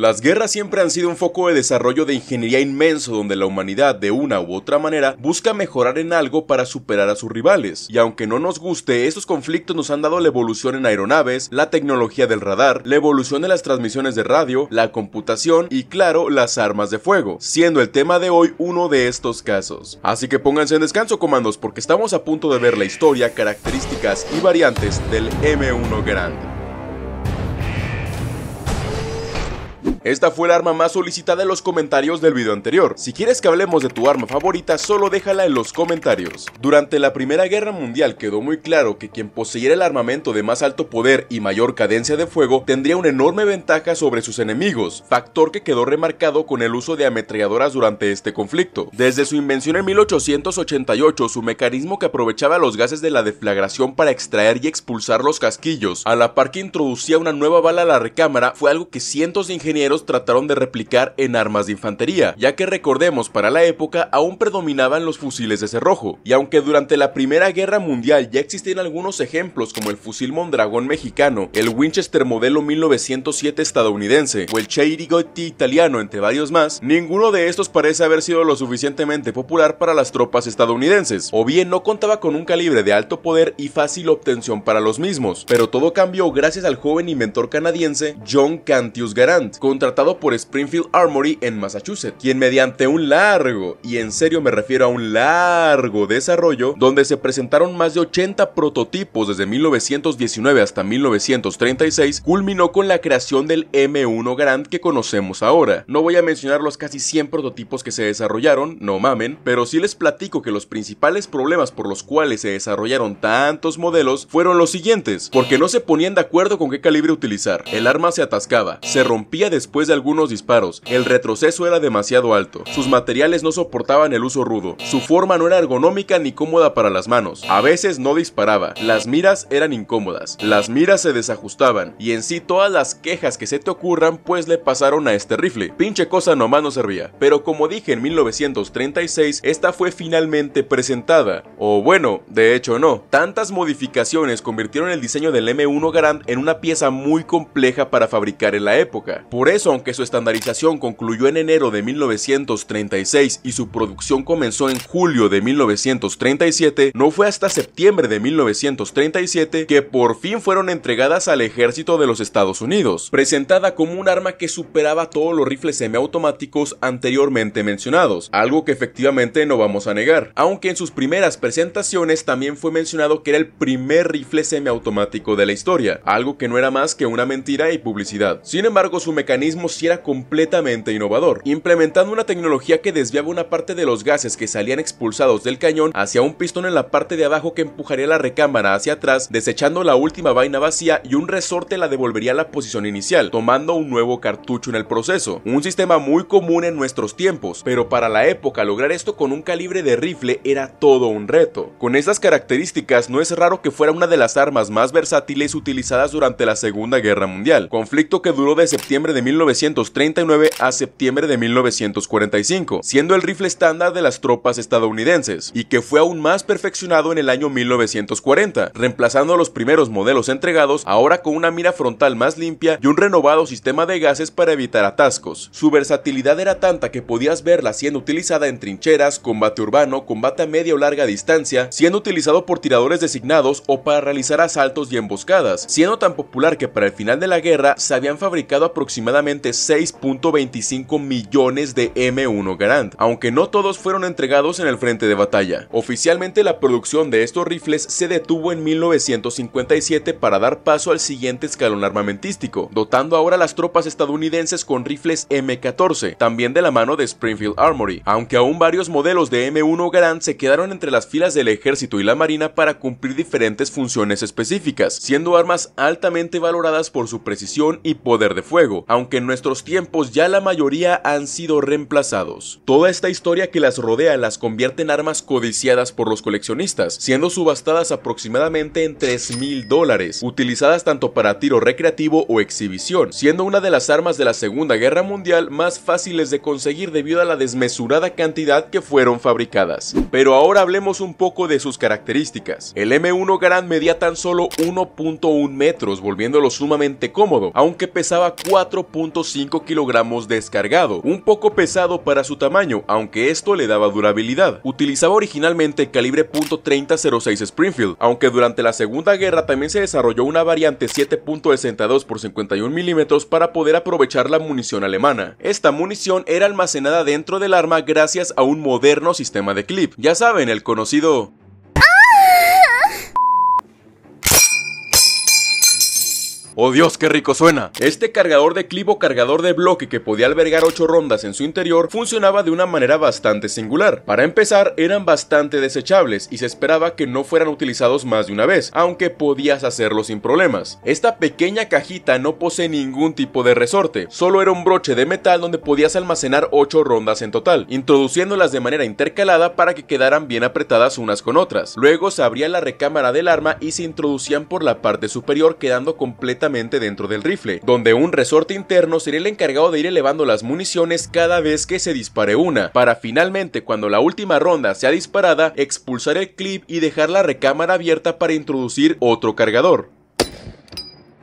Las guerras siempre han sido un foco de desarrollo de ingeniería inmenso donde la humanidad de una u otra manera busca mejorar en algo para superar a sus rivales. Y aunque no nos guste, estos conflictos nos han dado la evolución en aeronaves, la tecnología del radar, la evolución de las transmisiones de radio, la computación y claro, las armas de fuego, siendo el tema de hoy uno de estos casos. Así que pónganse en descanso comandos porque estamos a punto de ver la historia, características y variantes del M1 Grande. Esta fue la arma más solicitada en los comentarios del video anterior. Si quieres que hablemos de tu arma favorita, solo déjala en los comentarios. Durante la Primera Guerra Mundial quedó muy claro que quien poseyera el armamento de más alto poder y mayor cadencia de fuego tendría una enorme ventaja sobre sus enemigos, factor que quedó remarcado con el uso de ametralladoras durante este conflicto. Desde su invención en 1888, su mecanismo que aprovechaba los gases de la deflagración para extraer y expulsar los casquillos, a la par que introducía una nueva bala a la recámara, fue algo que cientos de ingenieros trataron de replicar en armas de infantería, ya que recordemos para la época aún predominaban los fusiles de cerrojo, y aunque durante la Primera Guerra Mundial ya existían algunos ejemplos como el fusil Mondragón mexicano, el Winchester modelo 1907 estadounidense o el Cheirigotti italiano entre varios más, ninguno de estos parece haber sido lo suficientemente popular para las tropas estadounidenses, o bien no contaba con un calibre de alto poder y fácil obtención para los mismos, pero todo cambió gracias al joven inventor canadiense John Cantius Garant, contratado por Springfield Armory en Massachusetts, quien mediante un largo, y en serio me refiero a un largo desarrollo, donde se presentaron más de 80 prototipos desde 1919 hasta 1936, culminó con la creación del M1 Grand que conocemos ahora. No voy a mencionar los casi 100 prototipos que se desarrollaron, no mamen, pero sí les platico que los principales problemas por los cuales se desarrollaron tantos modelos fueron los siguientes, porque no se ponían de acuerdo con qué calibre utilizar, el arma se atascaba, se rompía después de algunos disparos, el retroceso era demasiado alto, sus materiales no soportaban el uso rudo, su forma no era ergonómica ni cómoda para las manos, a veces no disparaba, las miras eran incómodas, las miras se desajustaban, y en sí todas las quejas que se te ocurran pues le pasaron a este rifle, pinche cosa nomás no servía, pero como dije en 1936, esta fue finalmente presentada, o bueno, de hecho no, tantas modificaciones convirtieron el diseño del M1 Garand en una pieza muy compleja para fabricar en la época, por eso, aunque su estandarización concluyó en enero de 1936 y su producción comenzó en julio de 1937, no fue hasta septiembre de 1937 que por fin fueron entregadas al ejército de los Estados Unidos, presentada como un arma que superaba todos los rifles semiautomáticos anteriormente mencionados, algo que efectivamente no vamos a negar, aunque en sus primeras presentaciones también fue mencionado que era el primer rifle semiautomático de la historia, algo que no era más que una mentira y publicidad. Sin embargo, su mecanismo era completamente innovador, implementando una tecnología que desviaba una parte de los gases que salían expulsados del cañón hacia un pistón en la parte de abajo que empujaría la recámara hacia atrás, desechando la última vaina vacía y un resorte la devolvería a la posición inicial, tomando un nuevo cartucho en el proceso. Un sistema muy común en nuestros tiempos, pero para la época lograr esto con un calibre de rifle era todo un reto. Con estas características no es raro que fuera una de las armas más versátiles utilizadas durante la Segunda Guerra Mundial, conflicto que duró de septiembre de 1939 a septiembre de 1945, siendo el rifle estándar de las tropas estadounidenses, y que fue aún más perfeccionado en el año 1940, reemplazando los primeros modelos entregados ahora con una mira frontal más limpia y un renovado sistema de gases para evitar atascos. Su versatilidad era tanta que podías verla siendo utilizada en trincheras, combate urbano, combate a media o larga distancia, siendo utilizado por tiradores designados o para realizar asaltos y emboscadas, siendo tan popular que para el final de la guerra se habían fabricado aproximadamente aproximadamente 6.25 millones de M1 Garand, aunque no todos fueron entregados en el frente de batalla. Oficialmente la producción de estos rifles se detuvo en 1957 para dar paso al siguiente escalón armamentístico, dotando ahora a las tropas estadounidenses con rifles M14, también de la mano de Springfield Armory, aunque aún varios modelos de M1 Garand se quedaron entre las filas del ejército y la marina para cumplir diferentes funciones específicas, siendo armas altamente valoradas por su precisión y poder de fuego, aunque en nuestros tiempos ya la mayoría han sido reemplazados. Toda esta historia que las rodea las convierte en armas codiciadas por los coleccionistas, siendo subastadas aproximadamente en $3,000 mil dólares, utilizadas tanto para tiro recreativo o exhibición, siendo una de las armas de la Segunda Guerra Mundial más fáciles de conseguir debido a la desmesurada cantidad que fueron fabricadas. Pero ahora hablemos un poco de sus características. El M1 Gran medía tan solo 1.1 metros, volviéndolo sumamente cómodo, aunque pesaba 4 1.5 kg descargado, un poco pesado para su tamaño, aunque esto le daba durabilidad. Utilizaba originalmente calibre .3006 Springfield, aunque durante la Segunda Guerra también se desarrolló una variante 7.62 x 51 milímetros para poder aprovechar la munición alemana. Esta munición era almacenada dentro del arma gracias a un moderno sistema de clip, ya saben, el conocido ¡Oh Dios, qué rico suena! Este cargador de clip cargador de bloque que podía albergar 8 rondas en su interior funcionaba de una manera bastante singular. Para empezar, eran bastante desechables y se esperaba que no fueran utilizados más de una vez, aunque podías hacerlo sin problemas. Esta pequeña cajita no posee ningún tipo de resorte, solo era un broche de metal donde podías almacenar 8 rondas en total, introduciéndolas de manera intercalada para que quedaran bien apretadas unas con otras. Luego se abría la recámara del arma y se introducían por la parte superior quedando completamente dentro del rifle, donde un resorte interno sería el encargado de ir elevando las municiones cada vez que se dispare una, para finalmente cuando la última ronda sea disparada, expulsar el clip y dejar la recámara abierta para introducir otro cargador.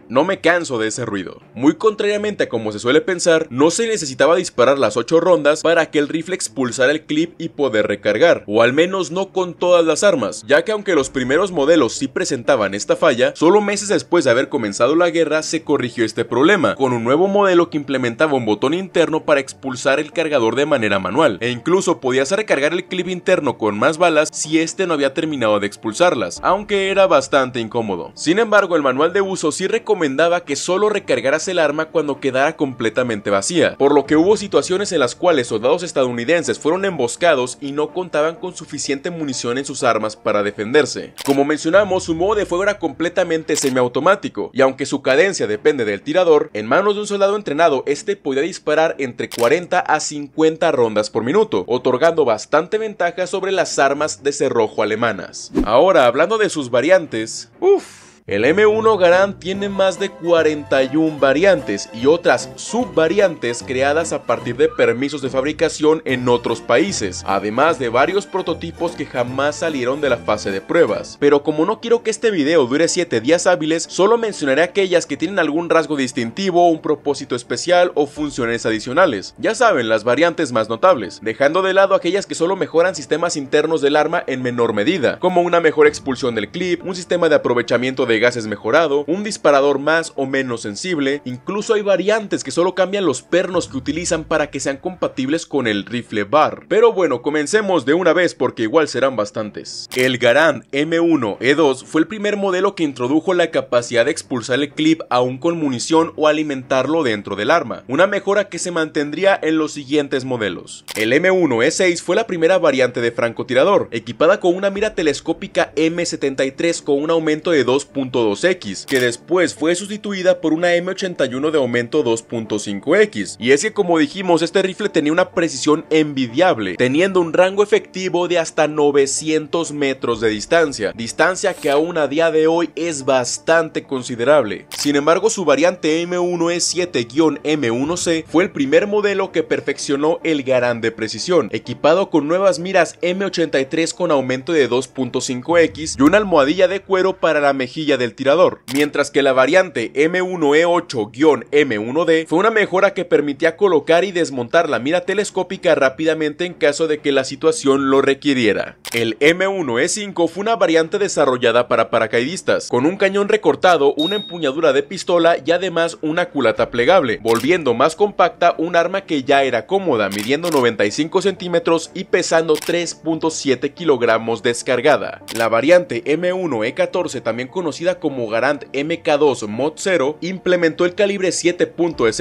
No me canso de ese ruido. Muy contrariamente a como se suele pensar, no se necesitaba disparar las 8 rondas para que el rifle expulsara el clip y poder recargar, o al menos no con todas las armas, ya que aunque los primeros modelos sí presentaban esta falla, solo meses después de haber comenzado la guerra se corrigió este problema, con un nuevo modelo que implementaba un botón interno para expulsar el cargador de manera manual, e incluso podías recargar el clip interno con más balas si este no había terminado de expulsarlas, aunque era bastante incómodo. Sin embargo, el manual de uso sí recomendaba recomendaba que solo recargaras el arma cuando quedara completamente vacía, por lo que hubo situaciones en las cuales soldados estadounidenses fueron emboscados y no contaban con suficiente munición en sus armas para defenderse. Como mencionamos, su modo de fuego era completamente semiautomático, y aunque su cadencia depende del tirador, en manos de un soldado entrenado, este podía disparar entre 40 a 50 rondas por minuto, otorgando bastante ventaja sobre las armas de cerrojo alemanas. Ahora, hablando de sus variantes, uff, el M1 Garand tiene más de 41 variantes y otras subvariantes creadas a partir de permisos de fabricación en otros países, además de varios prototipos que jamás salieron de la fase de pruebas. Pero como no quiero que este video dure 7 días hábiles, solo mencionaré aquellas que tienen algún rasgo distintivo, un propósito especial o funciones adicionales. Ya saben, las variantes más notables, dejando de lado aquellas que solo mejoran sistemas internos del arma en menor medida, como una mejor expulsión del clip, un sistema de aprovechamiento de gases mejorado, un disparador más o menos sensible, incluso hay variantes que solo cambian los pernos que utilizan para que sean compatibles con el rifle bar. Pero bueno, comencemos de una vez porque igual serán bastantes. El Garand M1E2 fue el primer modelo que introdujo la capacidad de expulsar el clip aún con munición o alimentarlo dentro del arma, una mejora que se mantendría en los siguientes modelos. El M1E6 fue la primera variante de francotirador, equipada con una mira telescópica M73 con un aumento de 2. 2 x que después fue sustituida por una M81 de aumento 2.5X. Y es que como dijimos, este rifle tenía una precisión envidiable, teniendo un rango efectivo de hasta 900 metros de distancia, distancia que aún a día de hoy es bastante considerable. Sin embargo, su variante M1E7-M1C fue el primer modelo que perfeccionó el garán de precisión, equipado con nuevas miras M83 con aumento de 2.5X y una almohadilla de cuero para la mejilla del tirador, mientras que la variante M1E8-M1D fue una mejora que permitía colocar y desmontar la mira telescópica rápidamente en caso de que la situación lo requiriera. El M1E5 fue una variante desarrollada para paracaidistas, con un cañón recortado, una empuñadura de pistola y además una culata plegable, volviendo más compacta un arma que ya era cómoda, midiendo 95 centímetros y pesando 3.7 kilogramos descargada. La variante M1E14, también conocida como Garant MK2 Mod 0, implementó el calibre 7.62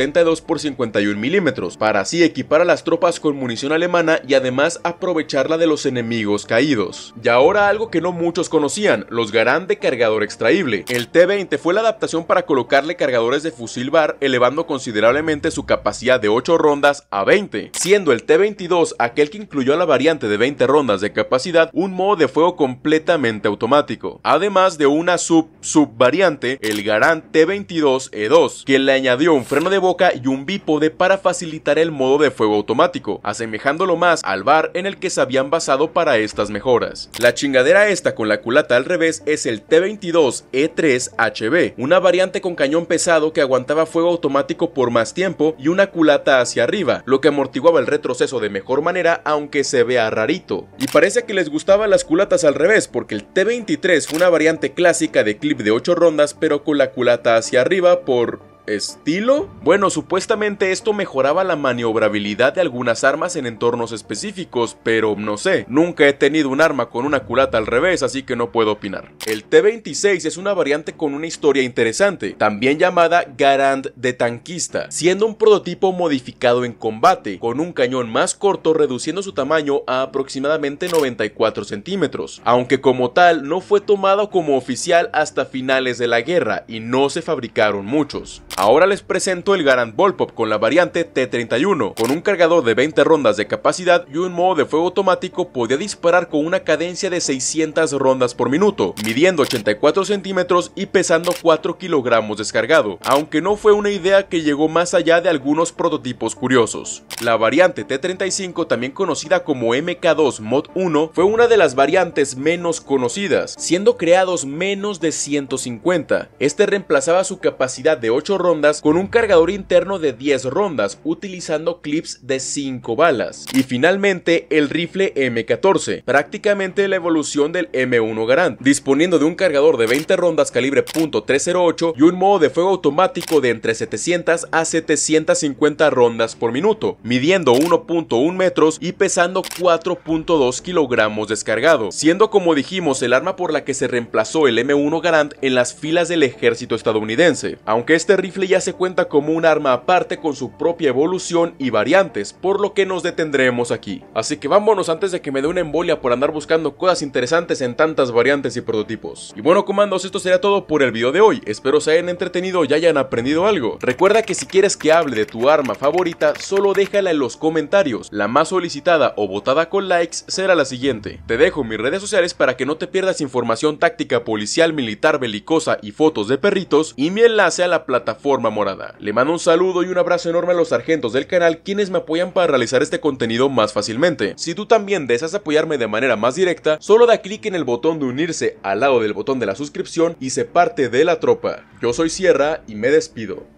x 51 milímetros, para así equipar a las tropas con munición alemana y además aprovecharla de los enemigos caídos. Y ahora algo que no muchos conocían, los Garand de cargador extraíble. El T-20 fue la adaptación para colocarle cargadores de fusil bar, elevando considerablemente su capacidad de 8 rondas a 20, siendo el T-22 aquel que incluyó la variante de 20 rondas de capacidad un modo de fuego completamente automático, además de una sub sub subvariante, el Garant T22E2, e que le añadió un freno de boca y un bípode para facilitar el modo de fuego automático, asemejándolo más al bar en el que se habían basado para estas mejoras. La chingadera esta con la culata al revés es el T22E3HB, e una variante con cañón pesado que aguantaba fuego automático por más tiempo y una culata hacia arriba, lo que amortiguaba el retroceso de mejor manera aunque se vea rarito. Y parece que les gustaban las culatas al revés porque el T23 fue una variante clásica de clip de 8 rondas pero con la culata hacia arriba por estilo? Bueno, supuestamente esto mejoraba la maniobrabilidad de algunas armas en entornos específicos, pero no sé, nunca he tenido un arma con una culata al revés, así que no puedo opinar. El T-26 es una variante con una historia interesante, también llamada Garand de tanquista, siendo un prototipo modificado en combate, con un cañón más corto reduciendo su tamaño a aproximadamente 94 centímetros, aunque como tal no fue tomado como oficial hasta finales de la guerra y no se fabricaron muchos. Ahora les presento el Garand Pop con la variante T31. Con un cargador de 20 rondas de capacidad y un modo de fuego automático podía disparar con una cadencia de 600 rondas por minuto, midiendo 84 centímetros y pesando 4 kilogramos descargado, aunque no fue una idea que llegó más allá de algunos prototipos curiosos. La variante T35, también conocida como MK2 Mod 1, fue una de las variantes menos conocidas, siendo creados menos de 150. Este reemplazaba su capacidad de 8 rondas rondas con un cargador interno de 10 rondas utilizando clips de 5 balas. Y finalmente el rifle M14, prácticamente la evolución del M1 Garand, disponiendo de un cargador de 20 rondas calibre .308 y un modo de fuego automático de entre 700 a 750 rondas por minuto, midiendo 1.1 metros y pesando 4.2 kilogramos descargado, siendo como dijimos el arma por la que se reemplazó el M1 Garand en las filas del ejército estadounidense. Aunque este rifle ya se cuenta como un arma aparte con su propia evolución y variantes, por lo que nos detendremos aquí. Así que vámonos antes de que me dé una embolia por andar buscando cosas interesantes en tantas variantes y prototipos. Y bueno comandos, esto será todo por el video de hoy, espero se hayan entretenido y hayan aprendido algo. Recuerda que si quieres que hable de tu arma favorita, solo déjala en los comentarios, la más solicitada o votada con likes será la siguiente. Te dejo mis redes sociales para que no te pierdas información táctica policial, militar, belicosa y fotos de perritos y mi enlace a la plataforma morada. Le mando un saludo y un abrazo enorme a los sargentos del canal quienes me apoyan para realizar este contenido más fácilmente. Si tú también deseas apoyarme de manera más directa, solo da clic en el botón de unirse al lado del botón de la suscripción y se parte de la tropa. Yo soy Sierra y me despido.